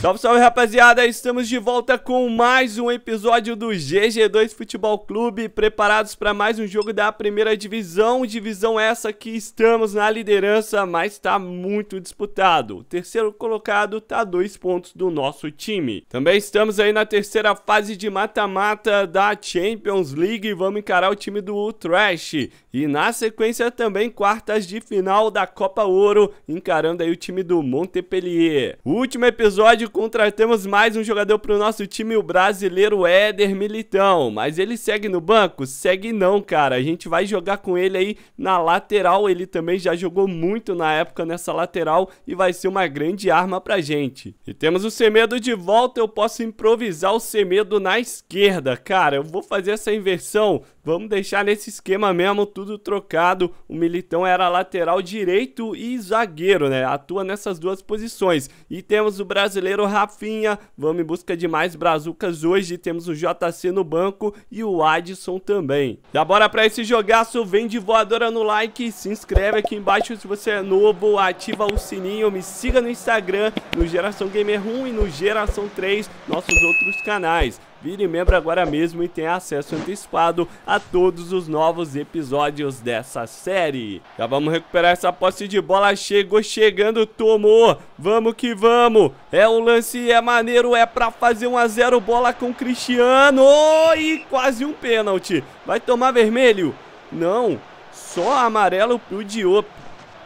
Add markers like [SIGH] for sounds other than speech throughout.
Salve, salve rapaziada, estamos de volta com mais um episódio do GG2 Futebol Clube, preparados para mais um jogo da primeira divisão, divisão essa que estamos na liderança, mas está muito disputado. O terceiro colocado está a dois pontos do nosso time. Também estamos aí na terceira fase de mata-mata da Champions League, vamos encarar o time do Trash e na sequência também quartas de final da Copa Ouro, encarando aí o time do Montpellier. O último episódio contratamos mais um jogador para o nosso time, o brasileiro Éder Militão. Mas ele segue no banco? Segue não, cara. A gente vai jogar com ele aí na lateral. Ele também já jogou muito na época nessa lateral e vai ser uma grande arma pra gente. E temos o Semedo de volta. Eu posso improvisar o Semedo na esquerda, cara. Eu vou fazer essa inversão Vamos deixar nesse esquema mesmo, tudo trocado. O Militão era lateral direito e zagueiro, né? Atua nessas duas posições. E temos o brasileiro Rafinha. Vamos em busca de mais brazucas hoje. Temos o JC no banco e o Adson também. Já bora pra esse jogaço. Vem de voadora no like. Se inscreve aqui embaixo se você é novo. Ativa o sininho. Me siga no Instagram, no Geração Gamer 1 e no Geração 3, nossos outros canais. Vire membro agora mesmo e tenha acesso antecipado a todos os novos episódios dessa série. Já vamos recuperar essa posse de bola. Chegou chegando, tomou. Vamos que vamos. É um lance, é maneiro, é pra fazer 1 a 0 bola com Cristiano. Oh, e quase um pênalti. Vai tomar vermelho? Não, só amarelo pro Diop.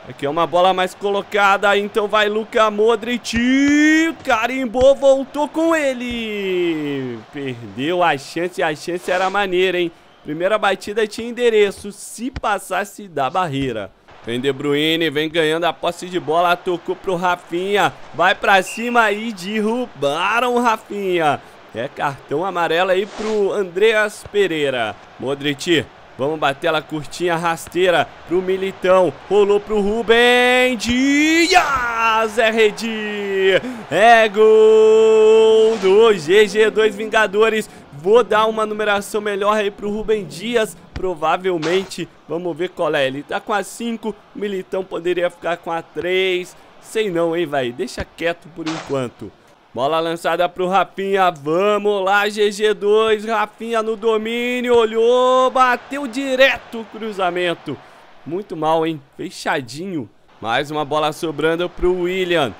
Aqui é uma bola mais colocada, então vai Luka Modric, carimbou, voltou com ele, perdeu a chance, a chance era maneira, hein, primeira batida tinha endereço, se passasse da barreira. Vem De Bruyne, vem ganhando a posse de bola, tocou pro Rafinha, vai pra cima e derrubaram o Rafinha. É cartão amarelo aí pro Andreas Pereira. Modric Vamos bater ela curtinha, rasteira pro Militão. Rolou pro Rubem Dias. É rede. É gol do GG2 Vingadores. Vou dar uma numeração melhor aí pro Rubem Dias. Provavelmente, vamos ver qual é. Ele tá com a 5, Militão poderia ficar com a 3. Sei não, hein, vai. Deixa quieto por enquanto. Bola lançada pro Rafinha, vamos lá, GG2, Rafinha no domínio, olhou, bateu direto o cruzamento. Muito mal, hein? Fechadinho. Mais uma bola sobrando pro William.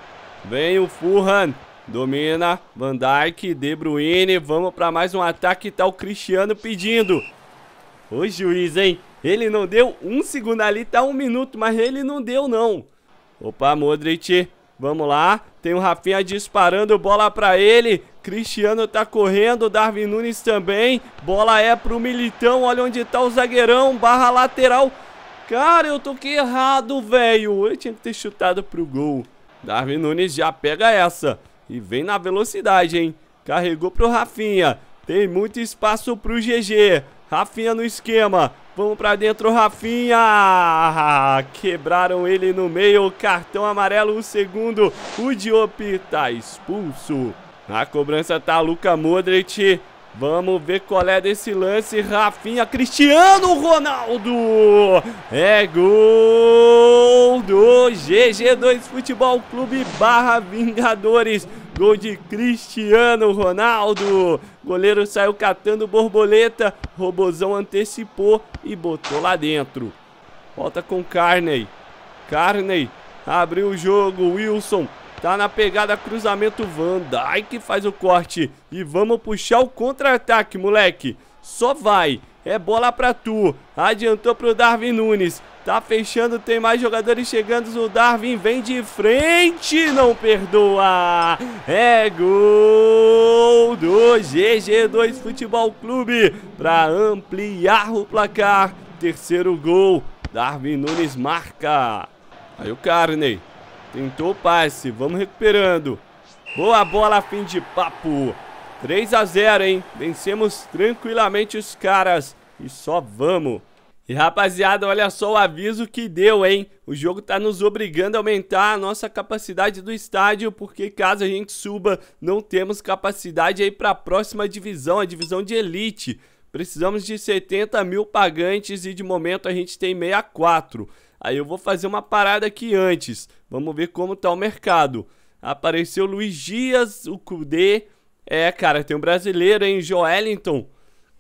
Vem o Fulham, domina, Van Dijk, De Bruyne, vamos para mais um ataque, tá o Cristiano pedindo. O juiz, hein? Ele não deu um segundo ali, tá um minuto, mas ele não deu não. Opa, Modric, vamos lá, tem o Rafinha disparando, bola pra ele. Cristiano tá correndo, Darwin Nunes também. Bola é pro Militão, olha onde tá o zagueirão, barra lateral. Cara, eu toquei errado, velho. Eu tinha que ter chutado pro gol. Darwin Nunes já pega essa. E vem na velocidade, hein? Carregou pro Rafinha. Tem muito espaço pro GG. Rafinha no esquema. Vamos pra dentro, Rafinha! Quebraram ele no meio, cartão amarelo, o segundo. O Diop tá expulso. Na cobrança tá Luca Modric. Vamos ver qual é desse lance. Rafinha, Cristiano Ronaldo! É gol do GG2 Futebol Clube barra Vingadores. Gol de Cristiano Ronaldo. Goleiro saiu catando borboleta. Robozão antecipou e botou lá dentro. Volta com Carney. Carney abriu o jogo. Wilson Tá na pegada, cruzamento Van que faz o corte. E vamos puxar o contra-ataque, moleque. Só vai. É bola pra tu. Adiantou pro Darwin Nunes. Tá fechando, tem mais jogadores chegando. O Darwin vem de frente, não perdoa. É gol do GG2 Futebol Clube para ampliar o placar. Terceiro gol. Darwin Nunes marca. Aí o Carney tentou o passe. Vamos recuperando. Boa bola, fim de papo. 3 a 0, hein? Vencemos tranquilamente os caras. E só vamos. E rapaziada, olha só o aviso que deu, hein? O jogo tá nos obrigando a aumentar a nossa capacidade do estádio, porque caso a gente suba, não temos capacidade aí para a próxima divisão, a divisão de elite. Precisamos de 70 mil pagantes e de momento a gente tem 64. Aí eu vou fazer uma parada aqui antes. Vamos ver como tá o mercado. Apareceu Luiz Dias, o Kudê. É, cara, tem um brasileiro, hein? Joelinton.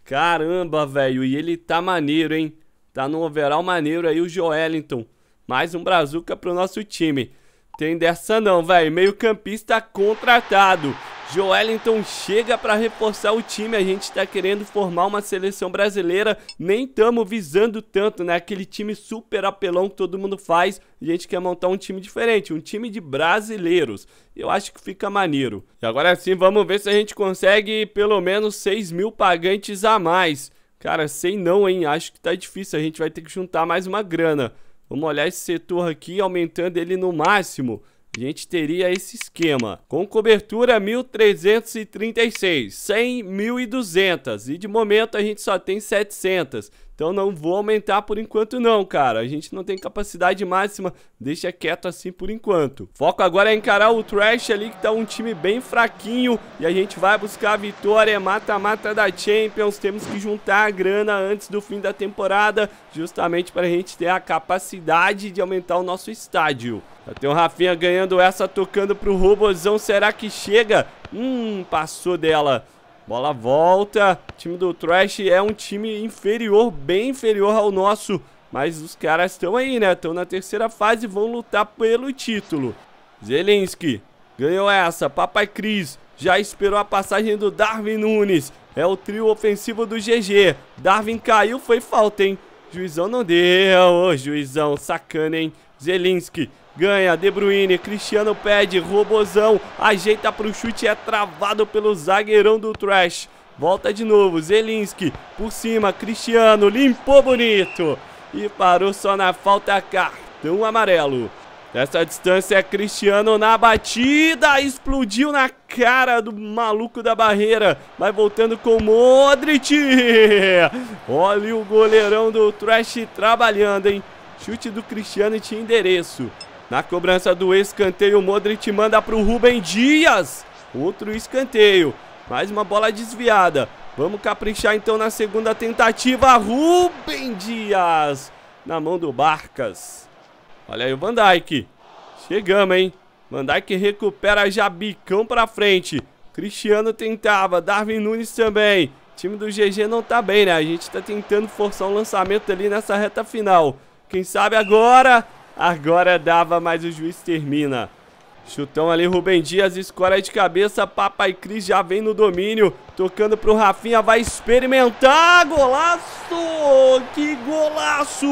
Caramba, velho. E ele tá maneiro, hein? Tá no overall maneiro aí o Joelinton. Mais um brazuca pro nosso time. Tem dessa não, velho. Meio campista contratado. Joelinton chega para reforçar o time. A gente está querendo formar uma seleção brasileira. Nem estamos visando tanto, né? Aquele time super apelão que todo mundo faz. A gente quer montar um time diferente, um time de brasileiros. Eu acho que fica maneiro. E agora sim, vamos ver se a gente consegue pelo menos 6 mil pagantes a mais. Cara, sei não, hein? Acho que tá difícil. A gente vai ter que juntar mais uma grana. Vamos olhar esse setor aqui, aumentando ele no máximo. A gente teria esse esquema. Com cobertura 1.336, 100, 1.200. E de momento a gente só tem 700. Então não vou aumentar por enquanto não, cara. A gente não tem capacidade máxima, deixa quieto assim por enquanto. Foco agora é encarar o Trash ali, que tá um time bem fraquinho. E a gente vai buscar a vitória, mata-mata da Champions. Temos que juntar a grana antes do fim da temporada, justamente para a gente ter a capacidade de aumentar o nosso estádio. Já tem o Rafinha ganhando essa, tocando pro Robozão. Será que chega? Hum, passou dela. Bola volta. O time do Trash é um time inferior, bem inferior ao nosso. Mas os caras estão aí, né? Estão na terceira fase e vão lutar pelo título. Zelinski ganhou essa. Papai Cris já esperou a passagem do Darwin Nunes. É o trio ofensivo do GG. Darwin caiu, foi falta, hein? Juizão não deu. Ô, juizão, sacana, hein? Zelinski ganha, De Bruyne, Cristiano pede, Robozão, ajeita pro chute, é travado pelo zagueirão do Trash. Volta de novo, Zelinski, por cima, Cristiano, limpou bonito. E parou só na falta cartão amarelo. Dessa distância, Cristiano na batida, explodiu na cara do maluco da barreira. Vai voltando com Modric. [LAUGHS] Olha o goleirão do Trash trabalhando, hein? Chute do Cristiano e tinha endereço. Na cobrança do escanteio, o Modric manda para o Rubem Dias. Outro escanteio. Mais uma bola desviada. Vamos caprichar então na segunda tentativa. Rubem Dias. Na mão do Barcas. Olha aí o Van Dijk. Chegamos, hein? Van Dijk recupera já bicão para frente. Cristiano tentava. Darwin Nunes também. O time do GG não tá bem, né? A gente tá tentando forçar um lançamento ali nessa reta final. Quem sabe agora? Agora dava, mas o juiz termina. Chutão ali, Rubem Dias, escora de cabeça, Papai Cris já vem no domínio, tocando pro Rafinha, vai experimentar, golaço, que golaço,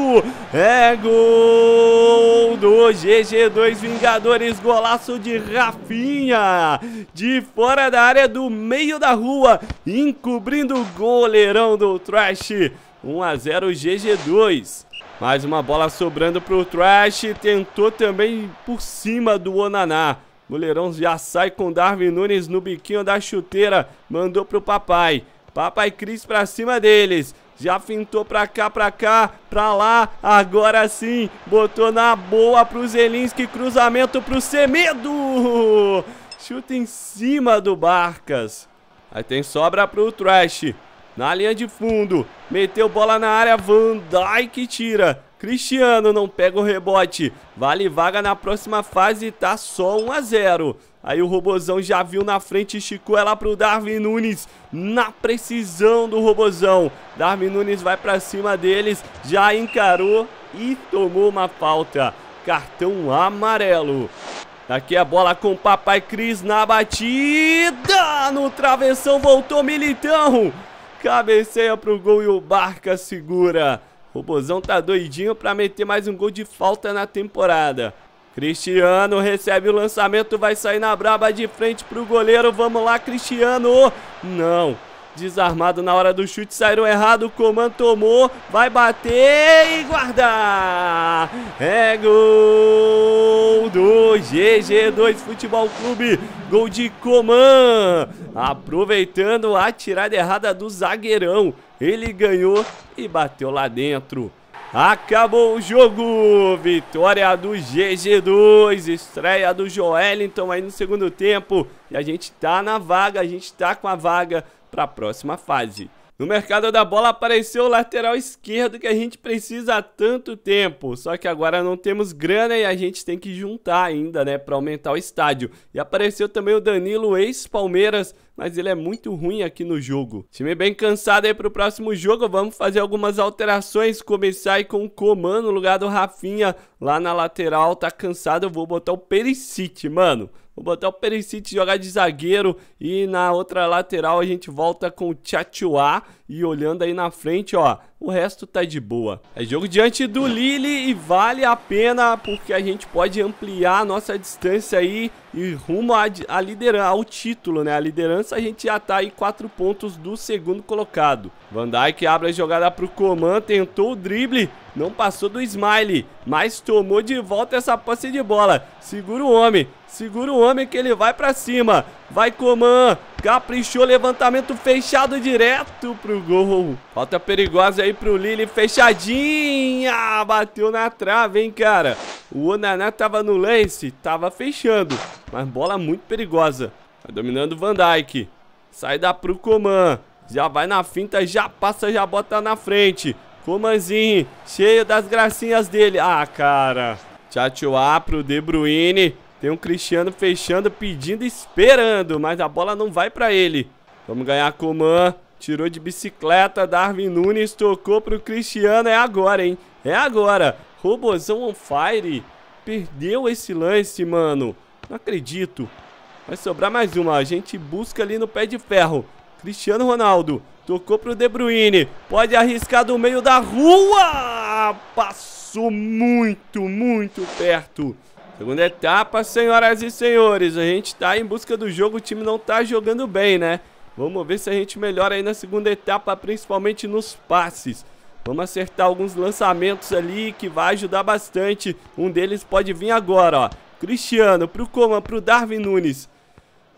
é gol do GG2 Vingadores, golaço de Rafinha, de fora da área, do meio da rua, encobrindo o goleirão do Trash, 1 a 0 GG2. Mais uma bola sobrando para o Trash. Tentou também por cima do Onaná. Mulherão já sai com Darwin Nunes no biquinho da chuteira. Mandou para o papai. Papai Cris para cima deles. Já fintou para cá, para cá, para lá. Agora sim, botou na boa para o Zelinski. Cruzamento para o Semedo. Chuta em cima do Barcas. Aí tem sobra para o Trash na linha de fundo, meteu bola na área, Van Dijk tira. Cristiano não pega o rebote, vale vaga na próxima fase, tá só 1 a 0. Aí o Robozão já viu na frente, esticou ela pro Darwin Nunes, na precisão do Robozão. Darwin Nunes vai para cima deles, já encarou e tomou uma falta. Cartão amarelo. Aqui a bola com o Papai Cris na batida. No travessão voltou Militão. Cabeceia pro gol e o Barca segura. O Robozão tá doidinho pra meter mais um gol de falta na temporada. Cristiano recebe o lançamento, vai sair na braba de frente pro goleiro. Vamos lá, Cristiano. Não, Desarmado na hora do chute, saíram errado, o tomou, vai bater e guardar. É gol do GG2 Futebol Clube, gol de Coman. Aproveitando a tirada errada do zagueirão, ele ganhou e bateu lá dentro. Acabou o jogo! Vitória do GG2, estreia do Joelinton aí no segundo tempo. E a gente tá na vaga, a gente tá com a vaga para a próxima fase. No mercado da bola apareceu o lateral esquerdo que a gente precisa há tanto tempo. Só que agora não temos grana e a gente tem que juntar ainda, né, para aumentar o estádio. E apareceu também o Danilo ex-Palmeiras mas ele é muito ruim aqui no jogo. Time bem cansado aí pro próximo jogo, vamos fazer algumas alterações, começar aí com o comando no lugar do Rafinha lá na lateral, tá cansado, eu vou botar o Perisic, mano. Vou botar o Perisic jogar de zagueiro e na outra lateral a gente volta com o Tchatuá e olhando aí na frente, ó, o resto tá de boa. É jogo diante do Lille e vale a pena porque a gente pode ampliar a nossa distância aí e rumo a, a liderança, ao título, né? A liderança a gente já tá aí 4 pontos do segundo colocado. Van Dijk abre a jogada pro Coman, tentou o drible, não passou do Smiley, mas tomou de volta essa posse de bola. Segura o homem, segura o homem que ele vai pra cima. Vai Coman, Caprichou, levantamento fechado direto pro gol. Falta perigosa aí pro Lille, fechadinha. Bateu na trave, hein, cara. O Onaná tava no lance, tava fechando. Mas bola muito perigosa. Tá dominando o Van Dijk. Sai da pro Coman. Já vai na finta, já passa, já bota na frente. Comanzinho, cheio das gracinhas dele. Ah, cara. Tchau, tchau, pro De Bruyne. Tem um Cristiano fechando, pedindo, esperando, mas a bola não vai para ele. Vamos ganhar com Man. Tirou de bicicleta, Darwin Nunes tocou pro Cristiano, é agora, hein? É agora. Robozão on fire. Perdeu esse lance, mano. Não acredito. Vai sobrar mais uma. A gente busca ali no pé de ferro. Cristiano Ronaldo. Tocou pro De Bruyne. Pode arriscar do meio da rua. Passou muito, muito perto. Segunda etapa, senhoras e senhores, a gente tá em busca do jogo, o time não tá jogando bem, né? Vamos ver se a gente melhora aí na segunda etapa, principalmente nos passes. Vamos acertar alguns lançamentos ali que vai ajudar bastante. Um deles pode vir agora, ó. Cristiano pro Coman, pro Darwin Nunes.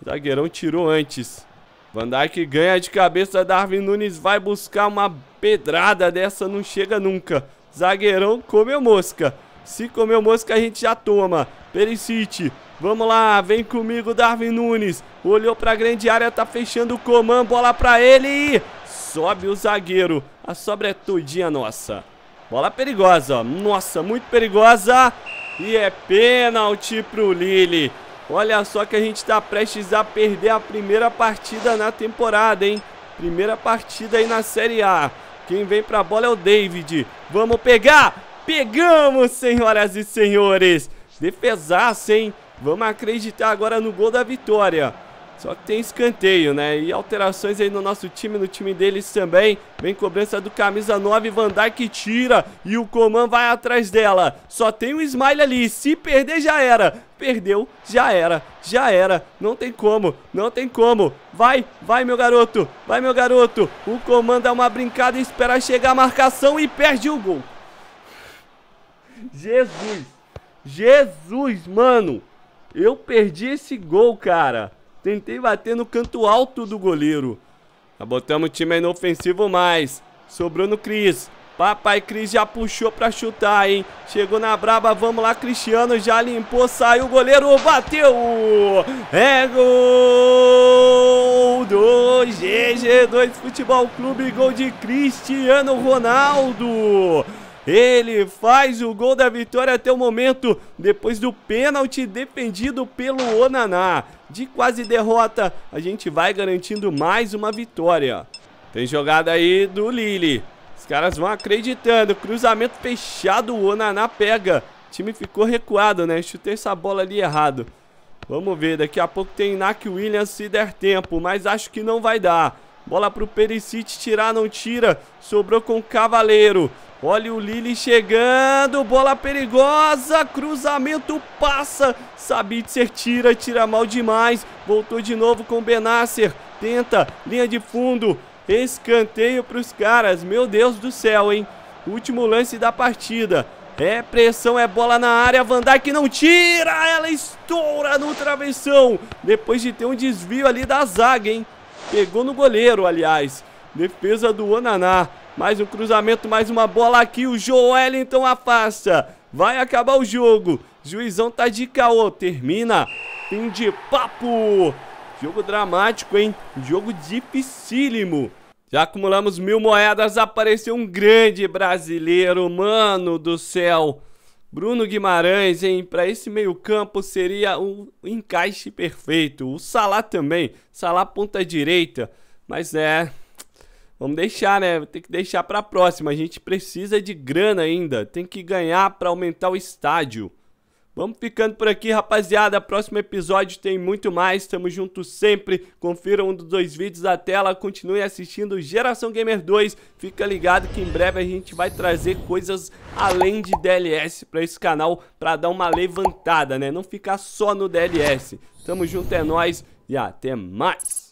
O zagueirão tirou antes. Van Dijk ganha de cabeça, Darwin Nunes vai buscar uma pedrada dessa, não chega nunca. Zagueirão come a mosca. Se comeu mosca, a gente já toma. Perisic, vamos lá, vem comigo, Darwin Nunes. Olhou pra grande área, tá fechando o comando, bola pra ele e sobe o zagueiro. A sobra é todinha nossa. Bola perigosa, nossa, muito perigosa. E é pênalti pro Lille. Olha só que a gente tá prestes a perder a primeira partida na temporada, hein? Primeira partida aí na Série A. Quem vem pra bola é o David. Vamos pegar! Pegamos, senhoras e senhores. Defesaço, hein? Vamos acreditar agora no gol da vitória. Só que tem escanteio, né? E alterações aí no nosso time, no time deles também. Vem cobrança do camisa 9, Van que tira e o Coman vai atrás dela. Só tem o um Smile ali, se perder já era. Perdeu, já era, já era. Não tem como, não tem como. Vai, vai meu garoto, vai meu garoto. O Coman dá uma brincada, espera chegar a marcação e perde o gol. Jesus. Jesus, mano. Eu perdi esse gol, cara. Tentei bater no canto alto do goleiro. Já botamos o time inofensivo mais. Sobrou no Cris. Papai Cris já puxou pra chutar, hein? Chegou na braba, vamos lá, Cristiano já limpou, saiu o goleiro, bateu! É gol do GG2 Futebol Clube, gol de Cristiano Ronaldo! Ele faz o gol da vitória até o momento, depois do pênalti defendido pelo Onaná. De quase derrota, a gente vai garantindo mais uma vitória. Tem jogada aí do Lille. Os caras vão acreditando. Cruzamento fechado, o Onaná pega. O time ficou recuado, né? Chutei essa bola ali errado. Vamos ver, daqui a pouco tem Inak Williams se der tempo, mas acho que não vai dar. Bola para o Perisic tirar, não tira. Sobrou com o Cavaleiro. Olha o Lille chegando, bola perigosa, cruzamento passa, Sabitzer tira, tira mal demais, voltou de novo com Benasser, tenta, linha de fundo, escanteio para os caras, meu Deus do céu, hein? Último lance da partida, é pressão, é bola na área, Van Dijk não tira, ela estoura no travessão, depois de ter um desvio ali da zaga, hein? Pegou no goleiro, aliás. Defesa do Onaná. Mais um cruzamento, mais uma bola aqui. O Joel então afasta. Vai acabar o jogo. Juizão tá de caô. Termina. Fim de papo. Jogo dramático, hein? Jogo dificílimo. Já acumulamos mil moedas. Apareceu um grande brasileiro. Mano do céu. Bruno Guimarães, hein? Para esse meio-campo seria o encaixe perfeito. O Salá também, Salá ponta direita, mas é Vamos deixar, né? Tem que deixar para a próxima. A gente precisa de grana ainda. Tem que ganhar para aumentar o estádio. Vamos ficando por aqui, rapaziada. Próximo episódio tem muito mais. Tamo junto sempre. Confira um dos dois vídeos da tela. Continue assistindo Geração Gamer 2. Fica ligado que em breve a gente vai trazer coisas além de DLS pra esse canal. Pra dar uma levantada, né? Não ficar só no DLS. Tamo junto, é nóis. E até mais.